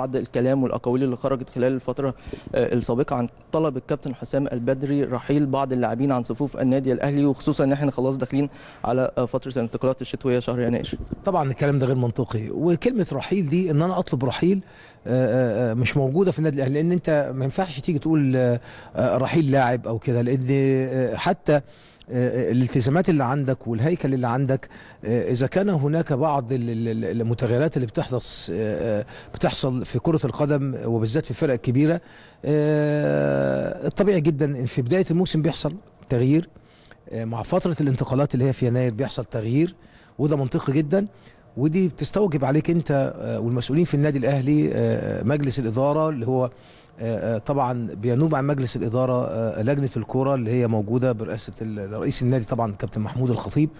بعض الكلام والاقاويل اللي خرجت خلال الفتره آه، السابقه عن طلب الكابتن حسام البدري رحيل بعض اللاعبين عن صفوف النادي الاهلي وخصوصا ان احنا خلاص داخلين على آه، فتره الانتقالات الشتويه شهر يناير. طبعا الكلام ده غير منطقي وكلمه رحيل دي ان انا اطلب رحيل آه، مش موجوده في النادي الاهلي لان انت ما ينفعش تيجي تقول رحيل لاعب او كده لان حتى آه، آه، الالتزامات اللي عندك والهيكل اللي عندك آه، اذا كان هناك بعض المتغيرات اللي بتحدث بتحصل في كره القدم وبالذات في الفرق الكبيره الطبيعي جدا ان في بدايه الموسم بيحصل تغيير مع فتره الانتقالات اللي هي في يناير بيحصل تغيير وده منطقي جدا ودي بتستوجب عليك انت آه، والمسؤولين في النادي الاهلي آه، آه، مجلس الاداره اللي هو طبعا بينوب عن مجلس الاداره لجنه الكوره اللي هي موجوده برئاسه رئيس النادي طبعا كابتن محمود الخطيب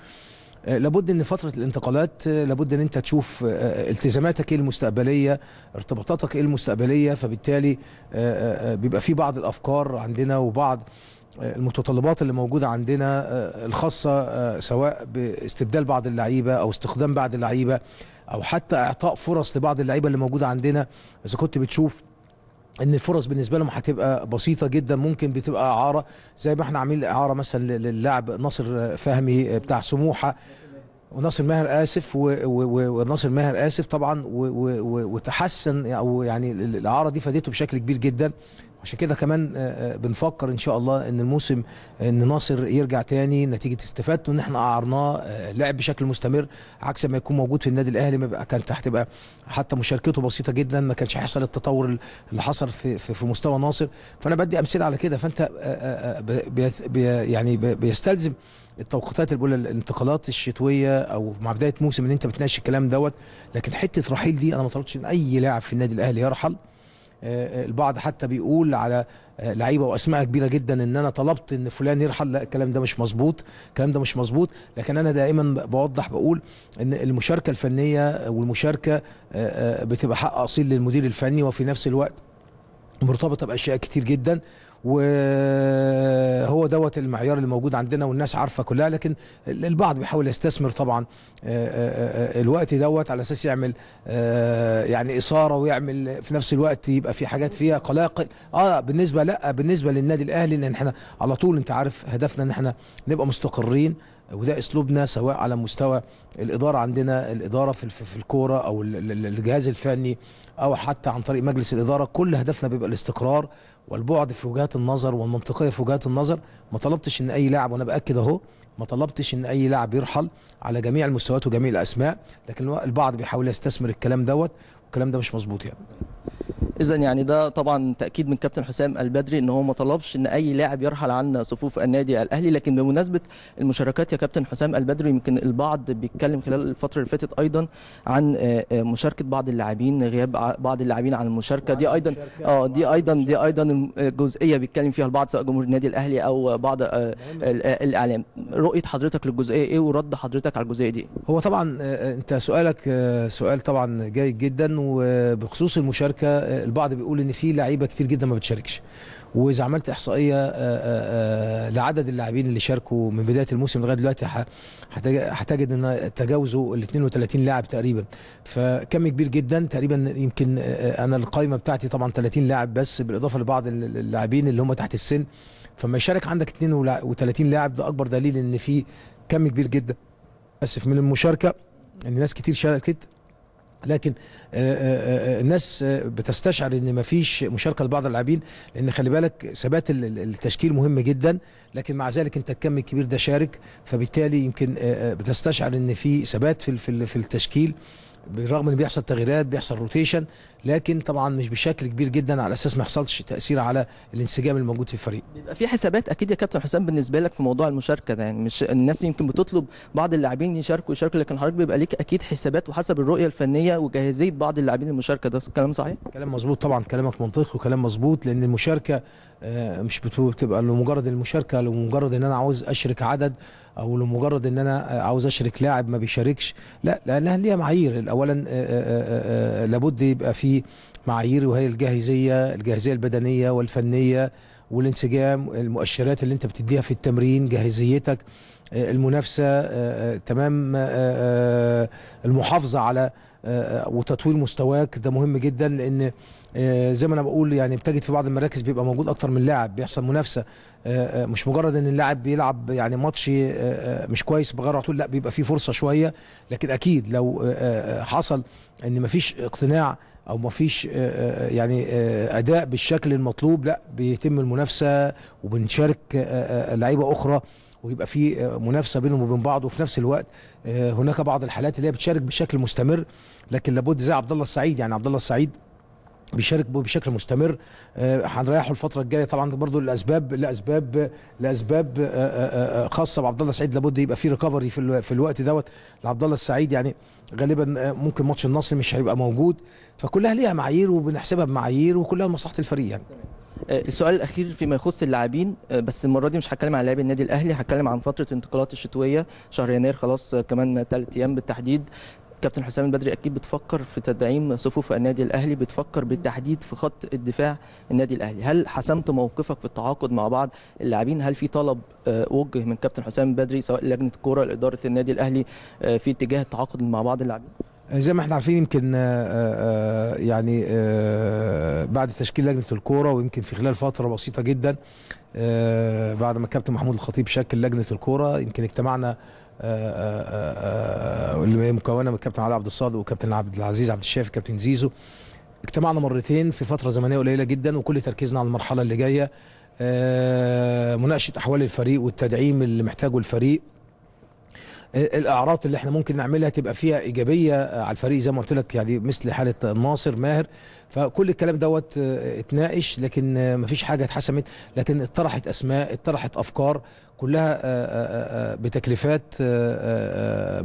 لابد ان فتره الانتقالات لابد ان انت تشوف التزاماتك ايه المستقبليه ارتباطاتك ايه المستقبليه فبالتالي بيبقى في بعض الافكار عندنا وبعض المتطلبات اللي موجوده عندنا آه، الخاصه آه، سواء باستبدال بعض اللعيبه او استخدام بعض اللعيبه او حتى اعطاء فرص لبعض اللعيبه اللي موجوده عندنا اذا كنت بتشوف ان الفرص بالنسبه لهم هتبقى بسيطه جدا ممكن بتبقى اعاره زي ما احنا عاملين اعاره مثلا للاعب ناصر فهمي بتاع سموحه وناصر ماهر اسف وناصر ماهر اسف طبعا وتحسن او يعني الاعاره دي فادته بشكل كبير جدا عشان كده كمان آه، آه، بنفكر ان شاء الله ان الموسم ان ناصر يرجع تاني نتيجه استفادته ان احنا قعرناه آه، لعب بشكل مستمر عكس ما يكون موجود في النادي الاهلي ما كانت هتبقى حتى مشاركته بسيطه جدا ما كانش هيحصل التطور اللي حصل في في, في مستوى ناصر فانا بدي امثله على كده فانت بي بي يعني بيستلزم التوقيتات اللي بقول الانتقالات الشتويه او مع بدايه موسم ان انت بتناقش الكلام دوت لكن حته رحيل دي انا ما طلبتش ان اي لاعب في النادي الاهلي يرحل آه، آه، البعض حتى بيقول على آه، لعيبه واسماء كبيره جدا ان انا طلبت ان فلان يرحل لا الكلام ده مش مظبوط الكلام ده مش مظبوط لكن انا دائما بوضح بقول ان المشاركه الفنيه والمشاركه بتبقى حق اصيل للمدير الفني وفي نفس الوقت مرتبطه باشياء كتير جدا و هو دوت المعيار اللي موجود عندنا والناس عارفه كلها لكن البعض بيحاول يستثمر طبعا آه، آه، آه، الوقت دوت على اساس يعمل يعني اثاره ويعمل في نفس الوقت يبقى في حاجات فيها قلاقل اه بالنسبه لا بالنسبه للنادي الاهلي لان احنا على طول انت عارف هدفنا ان احنا نبقى مستقرين وده اسلوبنا سواء على مستوى الاداره عندنا الاداره في في الكوره او الجهاز الفني او حتى عن طريق مجلس الاداره كل هدفنا بيبقى الاستقرار والبعد في وجهات النظر والمنطقيه في وجهات النظر ما طلبتش ان اي لاعب وانا باكد اهو ما طلبتش ان اي لاعب يرحل على جميع المستويات وجميع الاسماء لكن البعض بيحاول يستثمر الكلام دوت والكلام ده مش مظبوط يعني اذا يعني ده طبعا تاكيد من كابتن حسام البدري ان هو ما طلبش ان اي لاعب يرحل عن صفوف النادي الاهلي لكن بمناسبه المشاركات يا كابتن حسام البدري يمكن البعض بيتكلم خلال الفتره اللي فاتت ايضا عن آه، آه، مشاركه بعض اللاعبين غياب بعض اللاعبين عن المشاركه دي ايضا اه دي ايضا دي ايضا جزئيه بيتكلم فيها البعض سواء جمهور النادي الاهلي او بعض آه، الاعلام رؤيه حضرتك للجزئيه ايه ورد حضرتك على الجزئيه دي هو طبعا انت سؤالك سؤال طبعا جيد جدا وبخصوص المشاركه البعض بيقول ان في لعيبه كتير جدا ما بتشاركش واذا عملت احصائيه آه، آه، آه، لعدد اللاعبين اللي شاركوا من بدايه الموسم لغايه دلوقتي هتجد ان تجاوزوا ال 32 لاعب تقريبا فكم كبير جدا تقريبا يمكن انا القائمه بتاعتي طبعا 30 لاعب بس بالاضافه لبعض اللاعبين اللي هم تحت السن فما يشارك عندك 32 لاعب ده اكبر دليل ان في كم كبير جدا اسف من المشاركه ان ناس كتير شاركت لكن آه، آه، آه، الناس بتستشعر ان مفيش مشاركه لبعض اللاعبين لان خلي بالك ثبات التشكيل مهم جدا لكن مع ذلك انت الكم الكبير ده شارك فبالتالي يمكن بتستشعر ان في ثبات في في التشكيل بالرغم ان بيحصل تغييرات بيحصل روتيشن لكن طبعا مش بشكل كبير جدا على اساس ما يحصلش تاثير على الانسجام الموجود في الفريق بيبقى في حسابات اكيد يا كابتن حسام بالنسبه لك في موضوع المشاركه ده يعني مش الناس يمكن بتطلب بعض اللاعبين يشاركوا يشاركوا لكن حضرتك بيبقى ليك اكيد حسابات وحسب الرؤيه الفنيه وجاهزيه بعض اللاعبين للمشاركه ده كلام صحيح كلام مظبوط طبعا كلامك منطقي وكلام مظبوط لان المشاركه آه، مش بتبقى لمجرد المشاركه لمجرد ان انا عاوز اشرك عدد او لمجرد ان انا عاوز اشرك لاعب ما بيشاركش لا لانها ليها معايير اولا لابد يبقى في معايير وهي الجاهزيه الجاهزيه البدنيه والفنيه والانسجام المؤشرات اللي انت بتديها في التمرين جاهزيتك المنافسه تمام المحافظه على وتطوير مستواك ده مهم جدا لان زي ما انا بقول يعني بتجد في بعض المراكز بيبقى موجود اكتر من لاعب بيحصل منافسه مش مجرد ان اللاعب بيلعب يعني ماتش مش كويس بغير على طول لا بيبقى فيه فرصه شويه لكن اكيد لو حصل ان مفيش اقتناع او مفيش يعني اداء بالشكل المطلوب لا بيتم المنافسه وبنشارك لعيبه اخرى ويبقى في آه، منافسه بينهم وبين بعض وفي نفس الوقت آه، هناك بعض الحالات اللي هي بتشارك بشكل مستمر لكن لابد زي عبد الله السعيد يعني عبد الله السعيد بيشارك بشكل مستمر آه، هنريحه الفتره الجايه طبعا برضو لاسباب لاسباب لاسباب خاصه بعبد الله السعيد لابد يبقى في ريكفري في في الوقت دوت لعبد الله السعيد يعني غالبا ممكن ماتش النصر مش هيبقى موجود فكلها ليها معايير وبنحسبها بمعايير وكلها لمصلحه الفريق يعني آه، السؤال الاخير فيما يخص اللاعبين آه، بس المره دي مش هتكلم عن لاعبي النادي الاهلي هتكلم عن فتره انتقالات الشتويه شهر يناير خلاص آه، كمان ثلاث ايام بالتحديد كابتن حسام البدري اكيد بتفكر في تدعيم صفوف النادي الاهلي بتفكر بالتحديد في خط الدفاع النادي الاهلي هل حسمت موقفك في التعاقد مع بعض اللاعبين هل في طلب وجه من كابتن حسام البدري سواء لجنه الكوره لاداره النادي الاهلي في اتجاه التعاقد مع بعض اللاعبين آه، زي ما احنا عارفين يمكن آه، آه، يعني بعد تشكيل لجنه الكوره ويمكن في خلال فتره بسيطه جدا بعد ما الكابتن محمود الخطيب شكل لجنه الكوره يمكن اجتمعنا اللي هي مكونه من الكابتن علي عبد الصادق والكابتن عبد العزيز عبد الشافي كابتن زيزو اجتمعنا مرتين في فتره زمنيه قليله جدا وكل تركيزنا على المرحله اللي جايه مناقشه احوال الفريق والتدعيم اللي محتاجه الفريق الاعراض اللي احنا ممكن نعملها تبقى فيها ايجابيه آه، على الفريق زي ما قلت لك يعني مثل حاله ناصر ماهر فكل الكلام دوت آه، اتناقش لكن آه، مفيش حاجه اتحسمت لكن اتطرحت اسماء اتطرحت افكار كلها آه، آه، آه، بتكليفات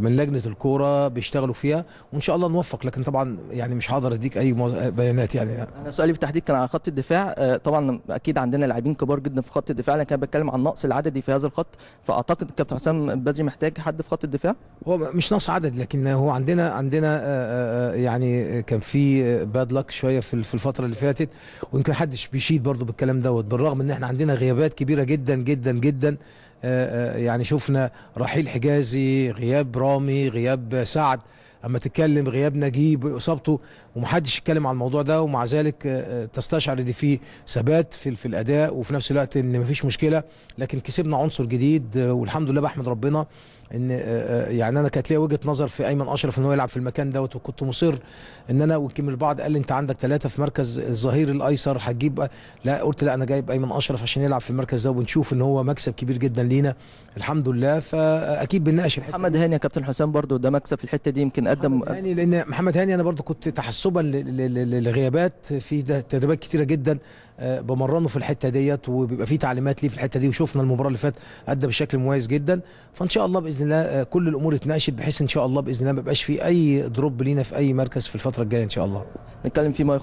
من لجنه الكوره بيشتغلوا فيها وان شاء الله نوفق لكن طبعا يعني مش هقدر اديك اي بيانات يعني انا سؤالي بالتحديد كان على خط الدفاع طبعا اكيد عندنا لاعبين كبار جدا في خط الدفاع انا كان بتكلم عن النقص العددي في هذا الخط فاعتقد كابتن حسام بدري محتاج حد في خط الدفاع هو مش نقص عدد لكن هو عندنا عندنا يعني كان في باد لك شويه في الفتره اللي فاتت ويمكن حدش بيشيد برضو بالكلام دوت بالرغم ان احنا عندنا غيابات كبيره جدا جدا جدا آه، آه، يعني شفنا رحيل حجازي غياب رامي غياب سعد اما تتكلم غياب نجيب اصابته ومحدش يتكلم على الموضوع ده ومع ذلك آه، آه، تستشعر ان في ثبات في, في الاداء وفي نفس الوقت ان مفيش مشكله لكن كسبنا عنصر جديد آه، والحمد لله بحمد ربنا ان يعني انا كانت ليا وجهه نظر في ايمن اشرف ان هو يلعب في المكان دوت وكنت مصر ان انا ويمكن البعض قال لي انت عندك ثلاثه في مركز الظهير الايسر هتجيب لا قلت لا انا جايب ايمن اشرف عشان يلعب في المركز ده ونشوف ان هو مكسب كبير جدا لينا الحمد لله فاكيد بنناقش محمد هاني يا كابتن حسام برده ده مكسب في الحته دي يمكن قدم يعني لان محمد هاني انا برضو كنت تحسبا للغيابات في تدريبات كتيره جدا آه، بمرنه في الحته ديت وبيبقى في تعليمات ليه في الحته دي وشفنا المباراه اللي فاتت ادى بشكل مميز جدا فان شاء الله باذن الله آه، كل الامور اتناقشت بحيث ان شاء الله باذن الله ما يبقاش في اي دروب لينا في اي مركز في الفتره الجايه ان شاء الله نتكلم فيما